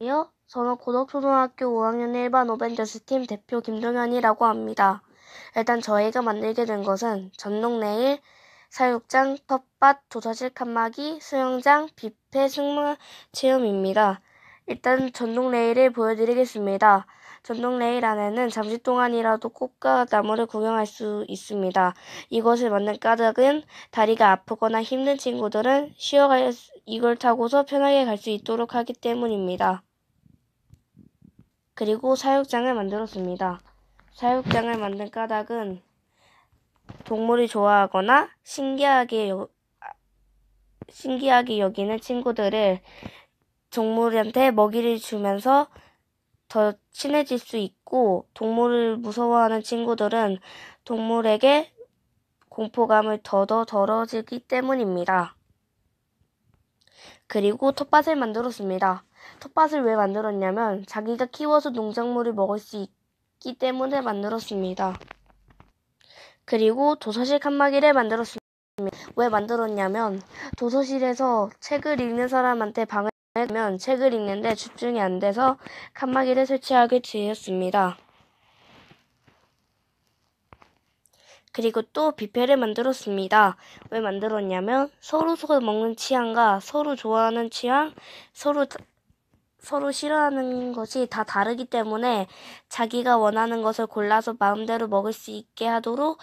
이어 저는 고덕초등학교 5학년 1반 어벤져스팀 대표 김동현이라고 합니다. 일단 저희가 만들게 된 것은 전동레일, 사육장, 텃밭, 조사실 칸막이, 수영장, 뷔페, 승마 체험입니다. 일단 전동레일을 보여드리겠습니다. 전동레일 안에는 잠시 동안이라도 꽃과 나무를 구경할 수 있습니다. 이것을 만든 까닭은 다리가 아프거나 힘든 친구들은 쉬어갈 이걸 타고서 편하게 갈 수 있도록 하기 때문입니다. 그리고 사육장을 만들었습니다. 사육장을 만든 까닭은 동물이 좋아하거나 신기하게 여, 신기하게 여기는 친구들을 동물한테 먹이를 주면서 더 친해질 수 있고 동물을 무서워하는 친구들은 동물에게 공포감을 더더 덜어지기 때문입니다. 그리고 텃밭을 만들었습니다. 텃밭을 왜 만들었냐면 자기가 키워서 농작물을 먹을 수 있기 때문에 만들었습니다. 그리고 도서실 칸막이를 만들었습니다. 왜 만들었냐면 도서실에서 책을 읽는 사람한테 방을 하면 책을 읽는데 집중이 안 돼서 칸막이를 설치하게 되었습니다. 그리고 또 뷔페를 만들었습니다. 왜 만들었냐면 서로 서로 먹는 취향과 서로 좋아하는 취향, 서로 서로 싫어하는 것이 다 다르기 때문에 자기가 원하는 것을 골라서 마음대로 먹을 수 있게 하도록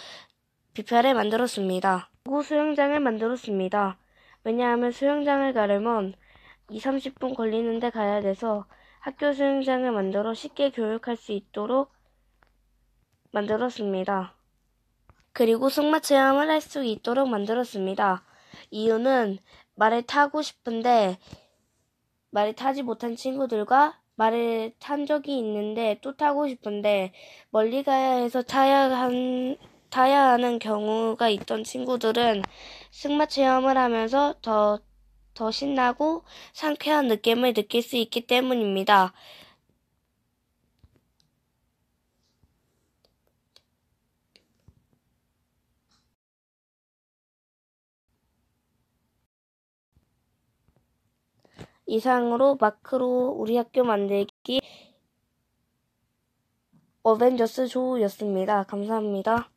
뷔페를 만들었습니다. 그리고 수영장을 만들었습니다. 왜냐하면 수영장을 가려면 2, 30분 걸리는데 가야 돼서 학교 수영장을 만들어 쉽게 교육할 수 있도록 만들었습니다. 그리고 승마 체험을 할 수 있도록 만들었습니다. 이유는 말을 타고 싶은데 말을 타지 못한 친구들과 말을 탄 적이 있는데 또 타고 싶은데 멀리 가야 해서 타야 한 타야 하는 경우가 있던 친구들은 승마 체험을 하면서 더, 더 신나고 상쾌한 느낌을 느낄 수 있기 때문입니다. 이상으로 마크로 우리 학교 만들기 어벤져스 조우였습니다. 감사합니다.